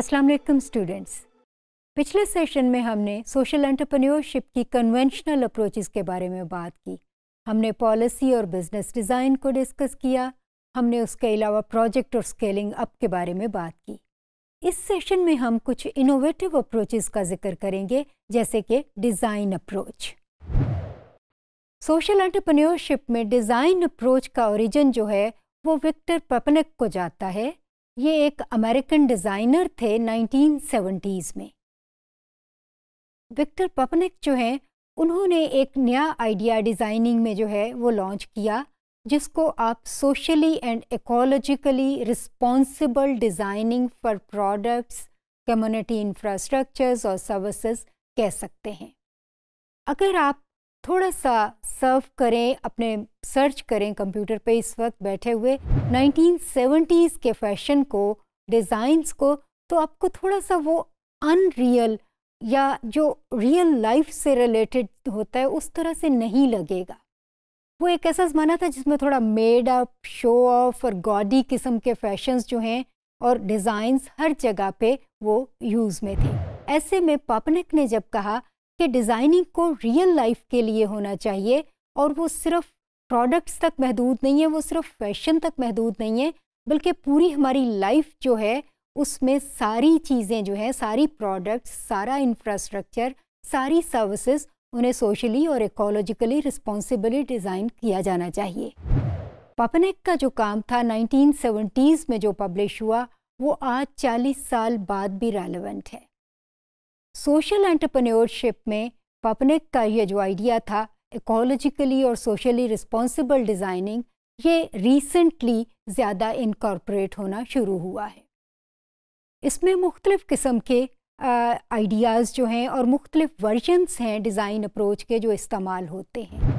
अस्सलाम वालेकुम स्टूडेंट्स पिछले सेशन में हमने सोशल एंटरप्रेन्योरशिप की कन्वेंशनल अप्रोचेस के बारे में बात की हमने पॉलिसी और बिजनेस डिज़ाइन को डिस्कस किया हमने उसके अलावा प्रोजेक्ट और स्केलिंग अप के बारे में बात की इस सेशन में हम कुछ इनोवेटिव अप्रोचेस का जिक्र करेंगे जैसे कि डिज़ाइन अप्रोच सोशल एंटरप्रेन्योरशिप में डिज़ाइन अप्रोच का ओरिजिन जो है वो विक्टर पपनक को जाता है ये एक अमेरिकन डिज़ाइनर थे 1970s में विक्टर पपनिक जो हैं उन्होंने एक नया आइडिया डिज़ाइनिंग में जो है वो लॉन्च किया जिसको आप socially and ecologically responsible designing for products community infrastructures और सर्विसेज कह सकते हैं अगर आप थोड़ा सा सर्व करें अपने सर्च करें कंप्यूटर पे इस वक्त बैठे हुए 1970s के फैशन को डिज़ाइंस को तो आपको थोड़ा सा वो अनरियल या जो रियल लाइफ से रिलेटेड होता है उस तरह से नहीं लगेगा वो एक ऐसा ज़माना था जिसमें थोड़ा मेड अप शो ऑफ और गॉडी किस्म के फैशंस जो हैं और डिज़ाइंस हर जगह पे वो यूज़ में थे ऐसे में पापनिक ने जब कहा कि डिज़ाइनिंग को रियल लाइफ के लिए होना चाहिए और वो सिर्फ प्रोडक्ट्स तक महदूद नहीं है वो सिर्फ फैशन तक महदूद नहीं है बल्कि पूरी हमारी लाइफ जो है उसमें सारी चीज़ें जो है सारी प्रोडक्ट्स सारा इंफ्रास्ट्रक्चर सारी सर्विसेज उन्हें सोशली और इकोलॉजिकली रिस्पॉन्सिबली डिज़ाइन किया जाना चाहिए पपनेक का जो काम था 1970s में जो पब्लिश हुआ वो आज 40 साल बाद भी रेलेवेंट है सोशल एंटरप्रेन्योरशिप में पपनिक का यह जो आइडिया था इकोलॉजिकली और सोशली रिस्पॉन्सिबल डिज़ाइनिंग ये रिसेंटली ज़्यादा इनकॉर्पोरेट होना शुरू हुआ है इसमें मुख्तलिफ़ किस्म के आइडियाज़ जो हैं और मुख्तलिफ वर्जनस हैं डिज़ाइन अप्रोच के जो इस्तेमाल होते हैं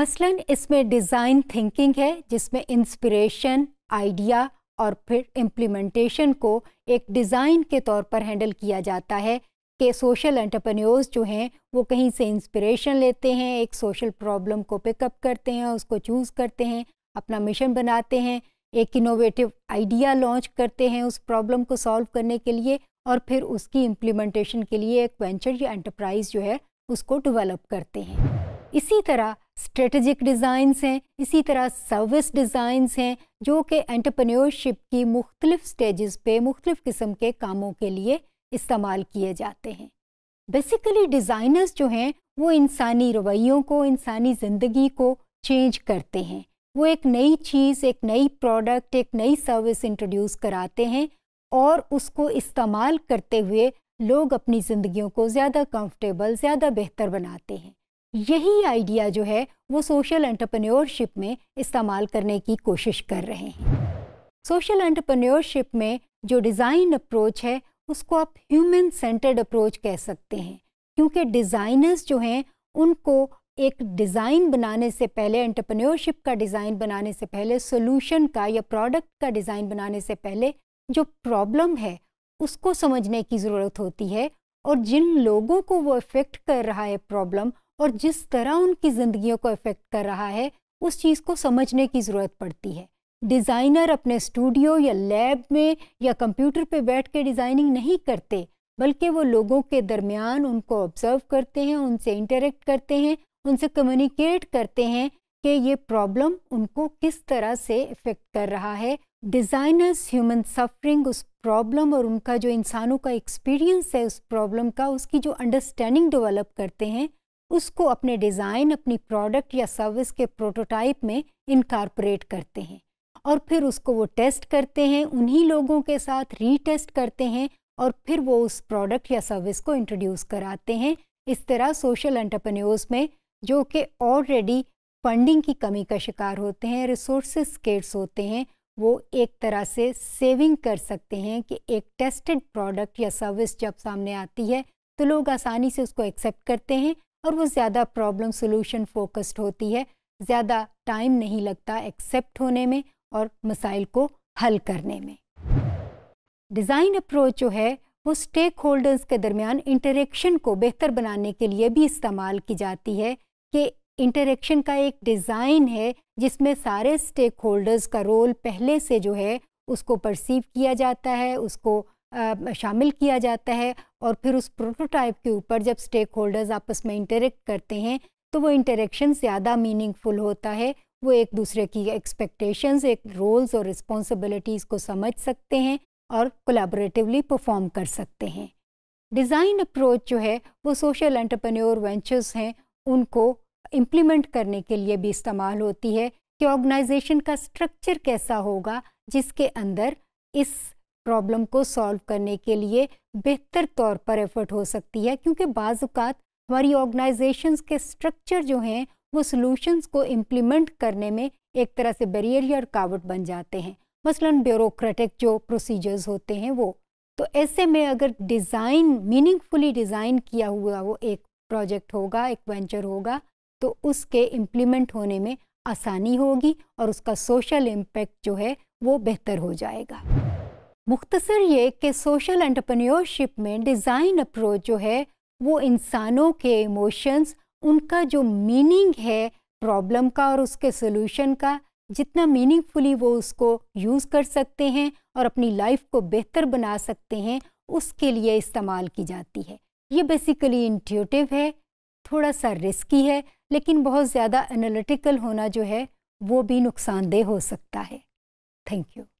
मसलन इसमें डिज़ाइन थिंकिंग है जिसमें इंस्पिरेशन आइडिया और फिर इम्प्लीमेंटेशन को एक डिज़ाइन के तौर पर हैंडल किया जाता है कि सोशल एंटरप्रेन्योर्स जो हैं वो कहीं से इंस्पिरेशन लेते हैं एक सोशल प्रॉब्लम को पिकअप करते हैं उसको चूज़ करते हैं अपना मिशन बनाते हैं एक इनोवेटिव आइडिया लॉन्च करते हैं उस प्रॉब्लम को सॉल्व करने के लिए और फिर उसकी इम्प्लीमेंटेशन के लिए एक वेंचर या एंटरप्राइज जो है उसको डिवेलप करते हैं इसी तरह स्ट्रेटजिक डिज़ाइंस हैं इसी तरह सर्विस डिज़ाइंस हैं जो कि एंटरप्रेन्योरशिप की मुख्तलिफ स्टेजेस पे मुख्तलिफ किस्म के कामों के लिए इस्तेमाल किए जाते हैं बेसिकली डिज़ाइनर्स जो हैं वो इंसानी रवैयों को इंसानी ज़िंदगी को चेंज करते हैं वो एक नई चीज़ एक नई प्रोडक्ट एक नई सर्विस इंट्रोड्यूस कराते हैं और उसको इस्तेमाल करते हुए लोग अपनी ज़िंदगियों को ज़्यादा कंफर्टेबल ज़्यादा बेहतर बनाते हैं यही आइडिया जो है वो सोशल एंटरप्रेन्योरशिप में इस्तेमाल करने की कोशिश कर रहे हैं सोशल एंटरप्रेन्योरशिप में जो डिज़ाइन अप्रोच है उसको आप ह्यूमन सेंटर्ड अप्रोच कह सकते हैं क्योंकि डिज़ाइनर्स जो हैं उनको एक डिज़ाइन बनाने से पहले एंटरप्रेन्योरशिप का डिज़ाइन बनाने से पहले सॉल्यूशन का या प्रोडक्ट का डिज़ाइन बनाने से पहले जो प्रॉब्लम है उसको समझने की ज़रूरत होती है और जिन लोगों को वो इफ़ेक्ट कर रहा है प्रॉब्लम और जिस तरह उनकी ज़िंदगियों को इफ़ेक्ट कर रहा है उस चीज़ को समझने की ज़रूरत पड़ती है डिज़ाइनर अपने स्टूडियो या लैब में या कंप्यूटर पे बैठ के डिज़ाइनिंग नहीं करते बल्कि वो लोगों के दरमियान उनको ऑब्ज़र्व करते हैं उनसे इंटरेक्ट करते हैं उनसे कम्युनिकेट करते हैं कि ये प्रॉब्लम उनको किस तरह से इफ़ेक्ट कर रहा है डिज़ाइनर्स ह्यूमन सफरिंग उस प्रॉब्लम और उनका जो इंसानों का एक्सपीरियंस है उस प्रॉब्लम का उसकी जो अंडरस्टैंडिंग डेवलप करते हैं उसको अपने डिज़ाइन अपनी प्रोडक्ट या सर्विस के प्रोटोटाइप में इनकारपोरेट करते हैं और फिर उसको वो टेस्ट करते हैं उन्हीं लोगों के साथ रीटेस्ट करते हैं और फिर वो उस प्रोडक्ट या सर्विस को इंट्रोड्यूस कराते हैं इस तरह सोशल एंटरप्रेन्योर्स में जो कि ऑलरेडी फंडिंग की कमी का शिकार होते हैं रिसोर्स स्केट्स होते हैं वो एक तरह से सेविंग कर सकते हैं कि एक टेस्टेड प्रोडक्ट या सर्विस जब सामने आती है तो लोग आसानी से उसको एक्सेप्ट करते हैं और वो ज़्यादा प्रॉब्लम सोल्यूशन फोकस्ड होती है ज़्यादा टाइम नहीं लगता एक्सेप्ट होने में और मसाइल को हल करने में डिज़ाइन अप्रोच जो है वो स्टेक होल्डर्स के दरमियान इंटरेक्शन को बेहतर बनाने के लिए भी इस्तेमाल की जाती है कि इंटरेक्शन का एक डिज़ाइन है जिसमें सारे स्टेक होल्डर्स का रोल पहले से जो है उसको परसीव किया जाता है उसको शामिल किया जाता है और फिर उस प्रोटोटाइप के ऊपर जब स्टेक होल्डर्स आपस में इंटरेक्ट करते हैं तो वो इंटरेक्शन ज़्यादा मीनिंगफुल होता है वो एक दूसरे की एक्सपेक्टेशंस एक रोल्स और रिस्पॉन्सिबिलिटीज़ को समझ सकते हैं और कोलाबरेटिवली परफॉर्म कर सकते हैं डिज़ाइन अप्रोच जो है वो सोशल एंटरप्रेन्योर वेंचर्स हैं उनको इम्प्लीमेंट करने के लिए भी इस्तेमाल होती है कि ऑर्गेनाइजेशन का स्ट्रक्चर कैसा होगा जिसके अंदर इस प्रॉब्लम को सॉल्व करने के लिए बेहतर तौर पर एफर्ट हो सकती है क्योंकि बाज़ात हमारी ऑर्गेनाइजेशंस के स्ट्रक्चर जो हैं वो सॉल्यूशंस को इम्प्लीमेंट करने में एक तरह से बैरियर या रुकावट बन जाते हैं मसलन ब्यूरोक्रेटिक जो प्रोसीजर्स होते हैं वो तो ऐसे में अगर डिज़ाइन मीनिंगफुली डिज़ाइन किया हुआ वो एक प्रोजेक्ट होगा एक वेंचर होगा तो उसके इम्प्लीमेंट होने में आसानी होगी और उसका सोशल इम्पेक्ट जो है वो बेहतर हो जाएगा मुख्तसर ये कि सोशल एंटरप्रेन्योरशिप में डिज़ाइन अप्रोच जो है वो इंसानों के इमोशंस उनका जो मीनिंग है प्रॉब्लम का और उसके सोल्यूशन का जितना मीनिंगफुली वो उसको यूज़ कर सकते हैं और अपनी लाइफ को बेहतर बना सकते हैं उसके लिए इस्तेमाल की जाती है ये बेसिकली इंट्यूटिव है थोड़ा सा रिस्की है लेकिन बहुत ज़्यादा एनालिटिकल होना जो है वो भी नुकसानदेह हो सकता है थैंक यू